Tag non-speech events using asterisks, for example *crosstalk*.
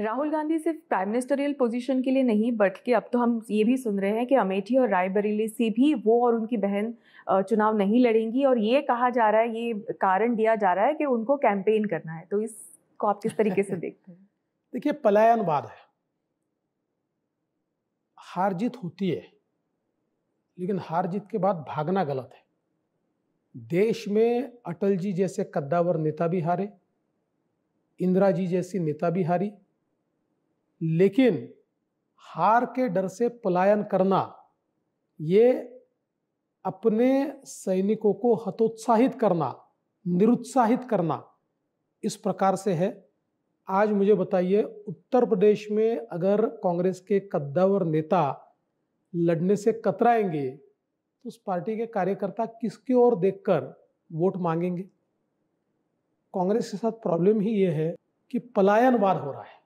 राहुल गांधी सिर्फ prime ministerial position के लिए नहीं बल्कि अब तो हम ये भी सुन रहे हैं कि अमेठी और रायबरेली से भी वो और उनकी बहन चुनाव नहीं लड़ेंगी और ये कहा जा रहा है ये कारण दिया जा रहा है कि उनको कैंपेन करना है तो इसको आप किस तरीके से *laughs* देखते हैं देखिए पलायनवाद है हार जीत होती है लेकिन हार जीत के बाद भागना गलत है देश में अटल जी जैसे कद्दावर नेता भी हारे इंदिरा जी जैसी नेता भी हारी लेकिन हार के डर से पलायन करना ये अपने सैनिकों को हतोत्साहित करना निरुत्साहित करना इस प्रकार से है आज मुझे बताइए उत्तर प्रदेश में अगर कांग्रेस के कद्दावर नेता लड़ने से कतराएंगे तो उस पार्टी के कार्यकर्ता किसकी ओर देखकर वोट मांगेंगे कांग्रेस के साथ प्रॉब्लम ही ये है कि पलायनवाद हो रहा है